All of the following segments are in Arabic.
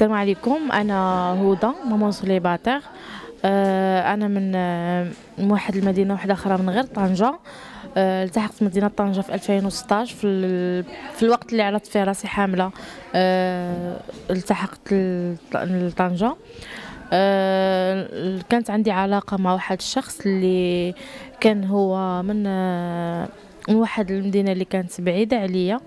السلام عليكم انا هدى ماما سليباتير آه، انا من آه، من واحد المدينه واحده اخرى من غير طنجه آه، التحقت مدينه طنجه في 2016 في, ال... في الوقت اللي عرفت فيه راسي حامله التحقت لطنجه كانت عندي علاقه مع واحد الشخص اللي كان هو من من واحد المدينه اللي كانت بعيده عليا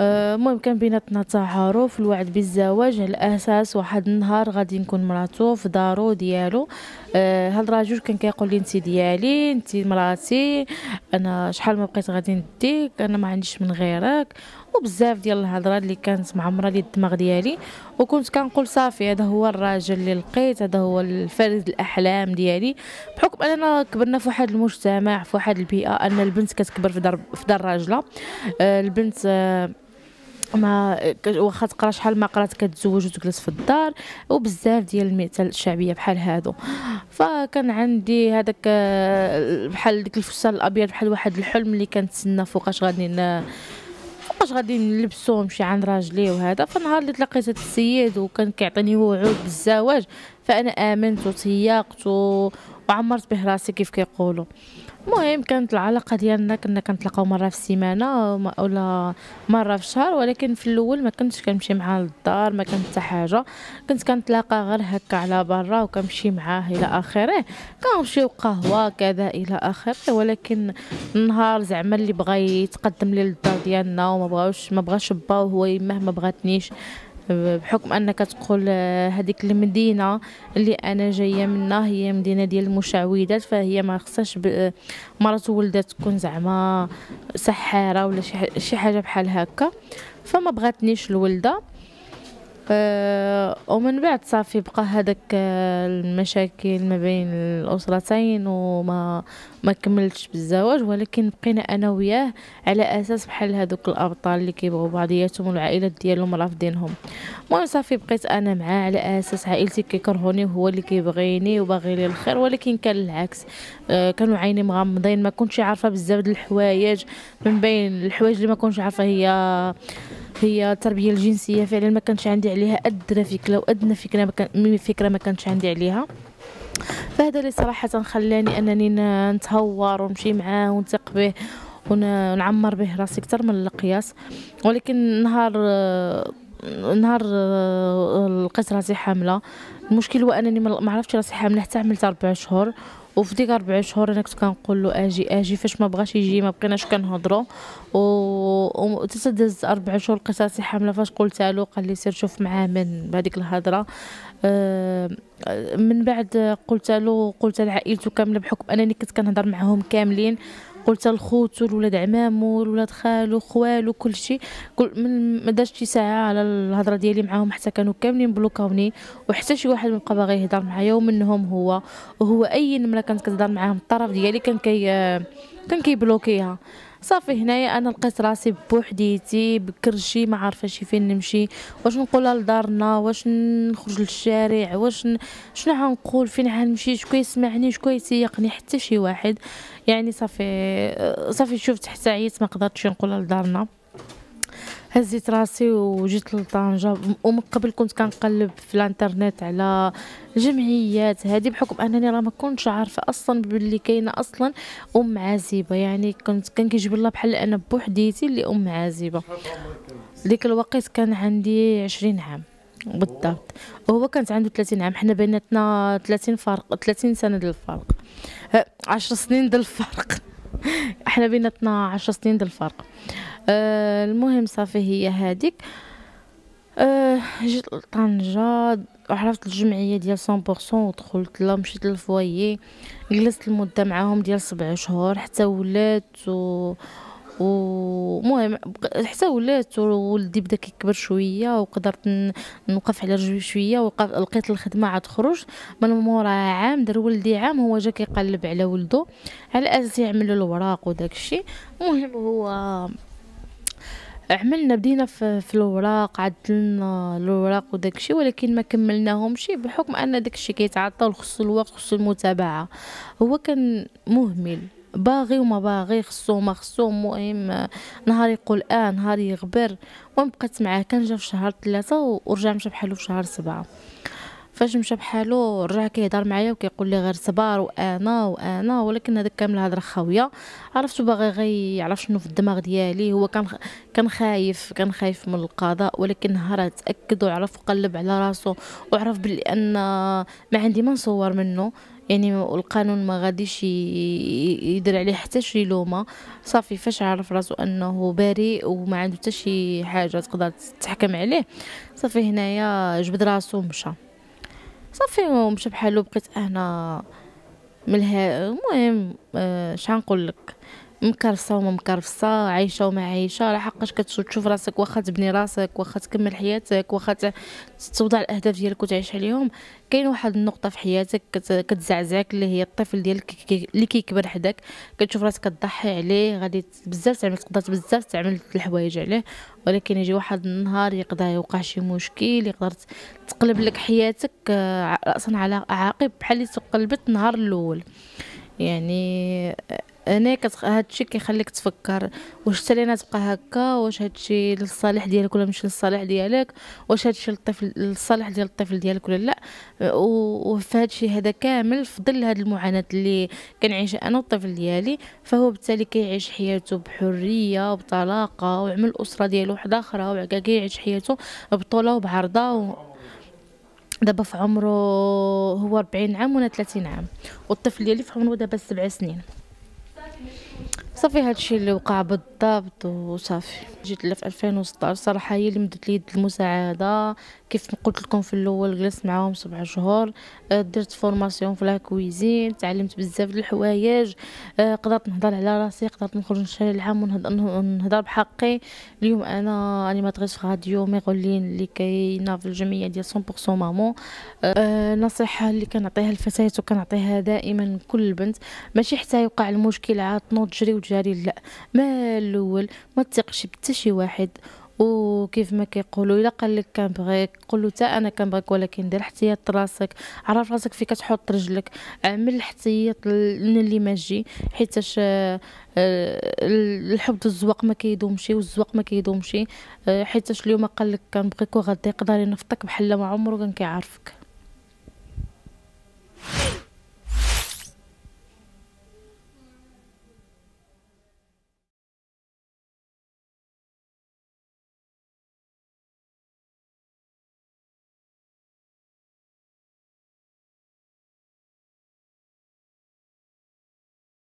المهم كان بيناتنا تعارف الوعد بالزواج على اساس واحد النهار غادي نكون مراتو في دارو ديالو آه، هاد الراجل كان كيقول لي انت ديالي انت مراتي انا شحال ما بقيت غادي نديك انا ما عنديش من غيرك وبزاف ديال الهضره اللي كانت معمره لي الدماغ ديالي وكنت كنقول صافي هذا هو الراجل اللي لقيت هذا هو الفرد الاحلام ديالي بحكم اننا كبرنا في واحد المجتمع في واحد البيئه ان البنت كتكبر في دار في دار راجله آه، البنت آه، ما واخا تقرا شحال ما قرات كتزوج وتجلس في الدار وبزاف ديال المثال الشعبيه بحال هادو فكان عندي هذاك آه، بحال ديك الفستان الابيض بحال واحد الحلم اللي كنتسنى فوقاش غادي فوقاش غادي نلبسو نمشي عند راجلي وهذا فنهار اللي تلاقيت هاد السيد وكان كيعطيني وعود بالزواج فانا امنت وتياقت وعمرت به راسي كيف كيقولوا المهم كانت العلاقه ديالنا كنا كنتلاقاو مره في السيمانه ولا مره في الشهر ولكن في الاول ما كنتش كنمشي معاه للدار ما كانت حتى حاجه كنت كنتلاقى غير هكا على برا وكنمشي معاه الى اخره كنمشيو قهوه كذا الى اخره ولكن النهار زعما اللي بغى يتقدم لي للدار ديالنا وما بغاوش ما بغاش با وهو يمه ما بغاتنيش بحكم انك تقول آه، هذيك المدينه اللي انا جايه منها هي مدينه ديال المشعوذات فهي ما خصهاش آه، مرات ولدها تكون زعما سحاره ولا شي حاجه بحال هكا فما بغاتنيش الولده آه، ومن بعد صافي بقى هذاك آه، المشاكل ما بين الاسرتين وما ما كملتش بالزواج ولكن بقينا انا وياه على اساس بحال هذوك الابطال اللي كيبغوا بعضياتهم والعائلات ديالهم رافضينهم المهم صافي بقيت انا معاه على اساس عائلتي كيكرهوني وهو اللي كيبغيني وباغي لي الخير ولكن كان العكس آه، كانوا عيني مغمضين ما كنتش عارفه بزاف د الحوايج من بين الحوايج اللي ما كنتش عارفه هي هي التربيه الجنسيه فعلا ما كانش عندي عليها ادنى فكره وادنى فكره ما كان فكره ما كانش عندي عليها فهذا اللي صراحه خلاني انني نتهور ونمشي معاه ونثق به ونعمر به راسي اكثر من القياس ولكن نهار نهار آه، لقيت راسي حامله المشكل هو انني ما عرفتش راسي حامله حتى عملت اربع شهور وفي ديك اربع شهور انا كنت كنقول له اجي اجي فاش ما بغاش يجي ما بقيناش كنهضروا و تسدز اربع شهور قصاصي راسي حامله فاش قلت له قال لي سير شوف معاه من بهذيك الهضره أه من بعد قلت له قلت لعائلته كامله بحكم انني كنت كنهضر معاهم كاملين قلت الخوت ولاد عمامو ولاد خالو خوالو كلشي كل من ما دارش شي ساعه على الهضره ديالي معاهم حتى كانوا كاملين بلوكاوني وحتى شي واحد مابقى باغي يهضر معايا ومنهم هو وهو اي نمره كانت كتهضر معاهم الطرف ديالي كان كي كان كيبلوكيها صافي هنايا انا لقيت راسي بوحديتي بكرشي ما عارفه شي فين نمشي واش نقولها لدارنا واش نخرج للشارع واش ن... شنو غنقول فين غنمشي شكون يسمعني شكون يسيقني حتى شي واحد يعني صافي صافي شفت حتى عييت ما قدرتش نقولها لدارنا هزيت راسي وجيت لطنجة ومن قبل كنت كنقلب في الانترنت على جمعيات هذه بحكم انني راه ما كنتش عارفه اصلا باللي كاينه اصلا ام عازبه يعني كنت كان كيجبر الله بحال انا بوحديتي اللي ام عازبه ديك الوقت كان عندي عشرين عام بالضبط وهو كانت عنده 30 عام حنا بيناتنا 30 فرق 30 سنه ديال الفرق 10 سنين ديال الفرق حنا بيناتنا 10 سنين ديال الفرق آه، المهم صافي هي هذيك آه، جيت لطنجة عرفت الجمعية ديال 100% ودخلت لها مشيت للفوايي جلست المدة معاهم ديال سبع شهور حتى ولات و ومهم حتى ولات ولدي بدا كيكبر شويه وقدرت نوقف على رجلي شويه ولقيت الخدمه عاد خرج من موراها عام دار ولدي عام هو جا كيقلب على ولده على اساس يعملوا الوراق الوراق وداكشي المهم هو عملنا بدينا في, في الوراق عدلنا الوراق وداكشي ولكن ما كملناهمش بحكم ان داكشي كيتعطل خصو الوقت خصو المتابعه هو كان مهمل باغي وما باغي خصو ما خصو المهم نهار يقول اه نهار يغبر المهم بقيت معاه كان جا في شهر ثلاثة ورجع مشى بحالو في شهر سبعة فاش مشى بحالو رجع كيهضر معايا وكيقول لي غير صبر وانا وانا ولكن هذاك كامل هضره خاويه عرفتو باغي غيعرف شنو في الدماغ ديالي هو كان كان خايف كان خايف من القضاء ولكن نهار تاكد وعرف قلب على راسو وعرف بلي ان ما عندي ما نصور منه يعني القانون ما غاديش يدير عليه حتى شي لومه صافي فاش عرف راسو انه بريء وما عنده حتى شي حاجه تقدر تحكم عليه صافي هنايا جبد راسو ومشى صافي ومشى بحالو بقيت انا ملها المهم آه شحال نقول لك مكرصه وما مكرفصه عايشه وما عايشه على حقاش كتشوف راسك واخا تبني راسك واخا تكمل حياتك واخا توضع الاهداف ديالك وتعيش عليهم كاين واحد النقطه في حياتك كتزعزعك اللي هي الطفل ديالك اللي كيكبر حداك كتشوف راسك كتضحي عليه غادي بزاف تعمل تقدر بزاف تعمل الحوايج عليه ولكن يجي واحد النهار يقدر يوقع شي مشكل يقدر تقلب لك حياتك آه، راسا على عاقب بحال اللي تقلبت النهار الاول يعني آه، هنا كتخ... هادشي كيخليك تفكر واش تالينا تبقى هكا واش هادشي للصالح ديالك ولا ماشي للصالح ديالك واش هادشي للطفل للصالح ديال الطفل ديالك ولا لا وفي هادشي هذا كامل في ظل هاد المعاناه اللي كنعيشها انا والطفل ديالي فهو بالتالي كيعيش حياته بحريه وبطلاقه وعمل الاسره ديالو وحده اخرى وكاع كيعيش حياته بطوله وبعرضه و... دابا في عمره هو 40 عام وانا 30 عام والطفل ديالي في عمره دابا 7 سنين صافي هادشي اللي وقع بالضبط وصافي جيت لها 2016 صراحه هي اللي مدت لي يد المساعده كيف قلت لكم في الاول جلست معاهم سبع شهور آه، درت فورماسيون في لاكويزين تعلمت بزاف الحوايج آه، قدرت نهضر على راسي قدرت نخرج نشري العام ونهضر بحقي اليوم انا انيماتريس في راديو ميغولين اللي كاينه في الجمعيه ديال 100% مامون النصيحه آه، اللي كنعطيها للفتيات وكنعطيها دائما كل بنت ماشي حتى يوقع المشكل عاد تنوض تجري وتجري جاري لا ما الاول ما تثقش بتا شي واحد وكيف ما كيقولوا الا قال لك كنبغيك قول له انا كنبغيك ولكن دير احتياط راسك عرف راسك فين كتحط رجلك احتياط الاحتياط اللي ما جي حيتاش آه، الحب الزواق ما كيدومش والزواق ما كيدومش آه، حيتاش اليوم قال لك كنبغيك وغادي يقدر ينفطك بحال ما عمره كان كيعرفك